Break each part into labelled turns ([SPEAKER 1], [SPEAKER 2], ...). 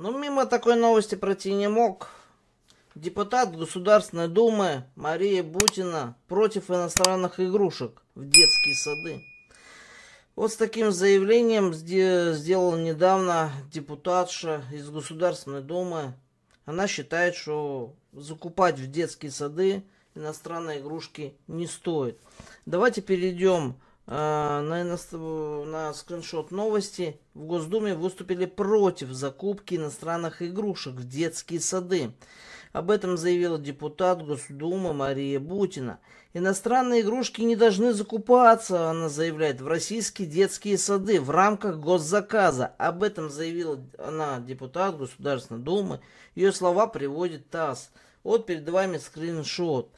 [SPEAKER 1] Но ну, мимо такой новости пройти не мог. Депутат Государственной Думы Мария Бутина против иностранных игрушек в детские сады. Вот с таким заявлением сделал недавно депутатша из Государственной Думы. Она считает, что закупать в детские сады иностранные игрушки не стоит. Давайте перейдем а, наверное, на скриншот новости. В Госдуме выступили против закупки иностранных игрушек в детские сады. Об этом заявила депутат Госдумы Мария Бутина. Иностранные игрушки не должны закупаться, она заявляет, в российские детские сады в рамках госзаказа. Об этом заявила она, депутат Государственной Думы. Ее слова приводит ТАСС. Вот перед вами скриншот.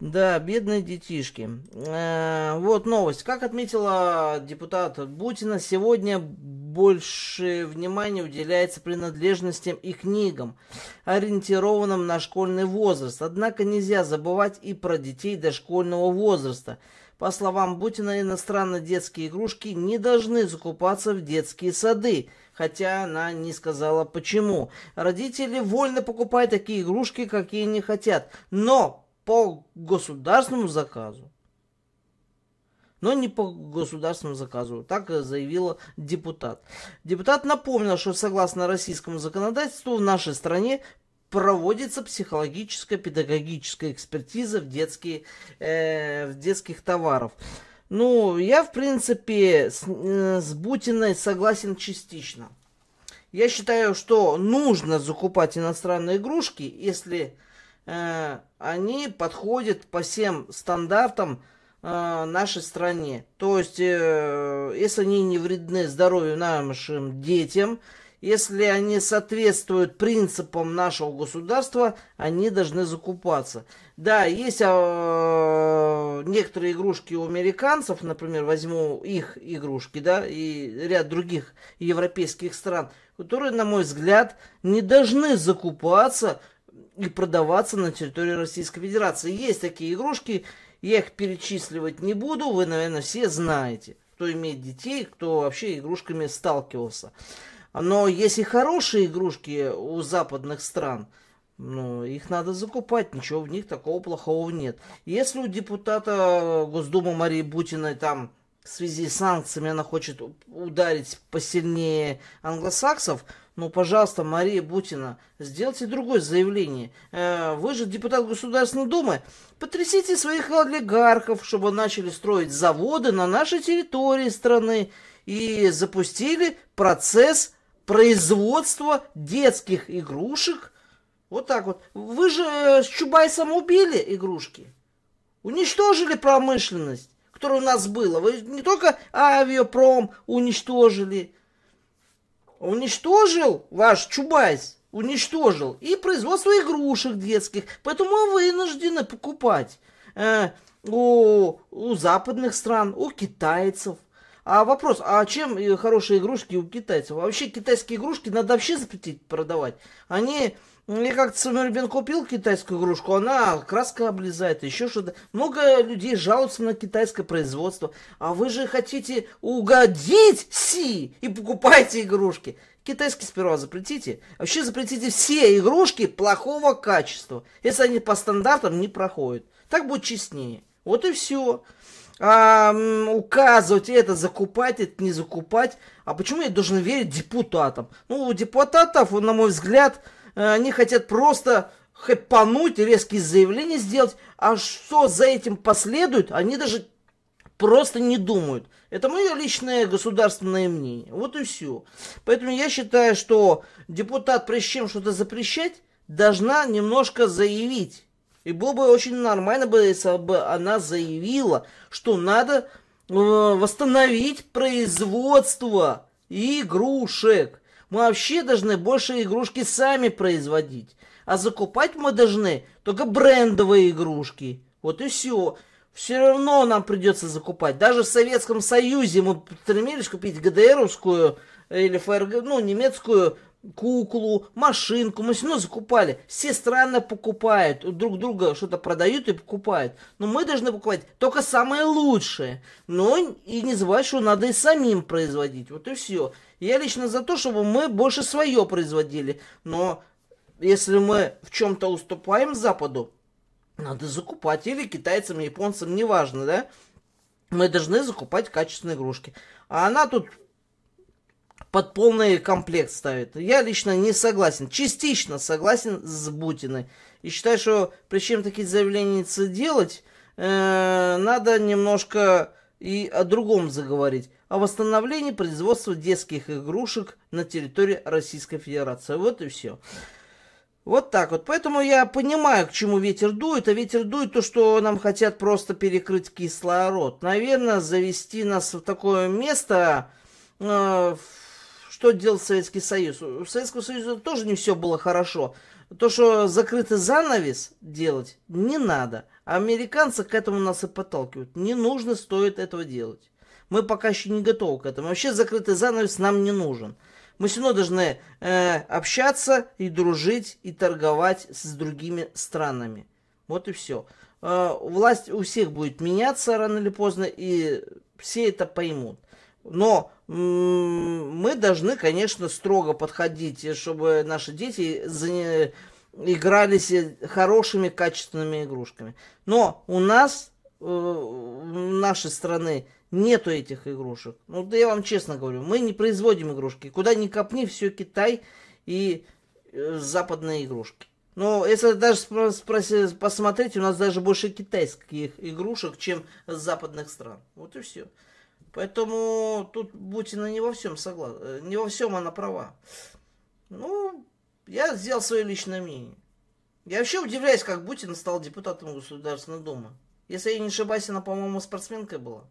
[SPEAKER 1] Да, бедные детишки. Э, вот новость. Как отметила депутат Бутина, сегодня больше внимания уделяется принадлежностям и книгам, ориентированным на школьный возраст. Однако нельзя забывать и про детей дошкольного возраста. По словам Бутина, иностранные детские игрушки не должны закупаться в детские сады, хотя она не сказала почему. Родители вольно покупают такие игрушки, какие они хотят, но по государственному заказу, но не по государственному заказу. Так заявила депутат. Депутат напомнил, что согласно российскому законодательству в нашей стране проводится психологическая педагогическая экспертиза в, детские, э, в детских товаров. Ну, я, в принципе, с, э, с Бутиной согласен частично. Я считаю, что нужно закупать иностранные игрушки, если Э, они подходят по всем стандартам э, нашей стране. То есть, э, если они не вредны здоровью нашим детям, если они соответствуют принципам нашего государства, они должны закупаться. Да, есть некоторые игрушки у американцев, например, возьму их игрушки, да, и ряд других европейских стран, которые, на мой взгляд, не должны закупаться и продаваться на территории Российской Федерации. Есть такие игрушки, я их перечисливать не буду, вы, наверное, все знаете, кто имеет детей, кто вообще игрушками сталкивался. Но если хорошие игрушки у западных стран, ну, их надо закупать, ничего в них такого плохого нет. Если у депутата Госдумы Марии Бутиной там в связи с санкциями она хочет ударить посильнее англосаксов, ну, пожалуйста, Мария Бутина, сделайте другое заявление. Э, вы же депутат Государственной Думы. Потрясите своих олигархов, чтобы начали строить заводы на нашей территории страны и запустили процесс производства детских игрушек. Вот так вот. Вы же с Чубайсом убили игрушки. Уничтожили промышленность, которая у нас была. Вы не только авиапром уничтожили, уничтожил ваш Чубайс, уничтожил и производство игрушек детских, поэтому вынуждены покупать э, у, у западных стран, у китайцев – а вопрос, а чем э, хорошие игрушки у китайцев? А вообще китайские игрушки надо вообще запретить продавать. Они, я как-то Самирбин купил китайскую игрушку, она краска облезает, еще что-то. Много людей жалуются на китайское производство. А вы же хотите угодить Си и покупайте игрушки. Китайские сперва запретите. Вообще запретите все игрушки плохого качества, если они по стандартам не проходят. Так будет честнее. Вот и все а, указывать это, закупать это, не закупать. А почему я должен верить депутатам? Ну, у депутатов, на мой взгляд, э, они хотят просто хэпануть, резкие заявления сделать, а что за этим последует, они даже просто не думают. Это мое личное государственное мнение. Вот и все. Поэтому я считаю, что депутат, прежде чем что-то запрещать, должна немножко заявить и было бы очень нормально, бы, если бы она заявила, что надо э, восстановить производство игрушек. Мы вообще должны больше игрушки сами производить. А закупать мы должны только брендовые игрушки. Вот и все. Все равно нам придется закупать. Даже в Советском Союзе мы стремились купить ГДРовскую или ФРГ, ну, немецкую куклу, машинку. Мы все равно закупали. Все странно покупают. Друг друга что-то продают и покупают. Но мы должны покупать только самое лучшее. Но ну, и не забывать, что надо и самим производить. Вот и все. Я лично за то, чтобы мы больше свое производили. Но если мы в чем-то уступаем Западу, надо закупать. Или китайцам, японцам, неважно, да? Мы должны закупать качественные игрушки. А она тут под полный комплект ставит. Я лично не согласен, частично согласен с Бутиной. И считаю, что причем такие заявления делать, э, надо немножко и о другом заговорить. О восстановлении производства детских игрушек на территории Российской Федерации. Вот и все. Вот так вот. Поэтому я понимаю, к чему ветер дует. А ветер дует то, что нам хотят просто перекрыть кислород. Наверное, завести нас в такое место, э, в что делал Советский Союз? У Советского Союза тоже не все было хорошо. То, что закрытый занавес делать, не надо. А американцы к этому нас и подталкивают. Не нужно, стоит этого делать. Мы пока еще не готовы к этому. Вообще закрытый занавес нам не нужен. Мы все равно должны э, общаться и дружить, и торговать с другими странами. Вот и все. Э, власть у всех будет меняться рано или поздно, и все это поймут. Но мы должны, конечно, строго подходить, э, чтобы наши дети заня... игрались э, хорошими, качественными игрушками. Но у нас, э, в нашей страны, нету этих игрушек. Ну, да я вам честно говорю, мы не производим игрушки. Куда ни копни, все Китай и западные игрушки. Но если даже посмотреть, у нас даже больше китайских игрушек, чем западных стран. Вот и все. Поэтому тут Бутина э, не во всем согласна, не во всем она права. Ну, я сделал свое личное мнение. Я вообще удивляюсь, как Бутин стал депутатом Государственной Думы. Если я не ошибаюсь, она, по-моему, спортсменкой была.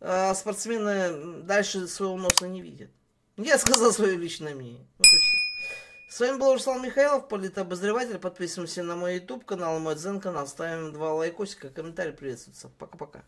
[SPEAKER 1] А спортсмены дальше своего носа не видят. Я сказал свое личное мнение. Вот и все. С вами был Руслан Михайлов, политобозреватель. Подписываемся на мой YouTube канал, на мой дзен канал. Ставим два лайкосика, комментарий приветствуется. Пока-пока.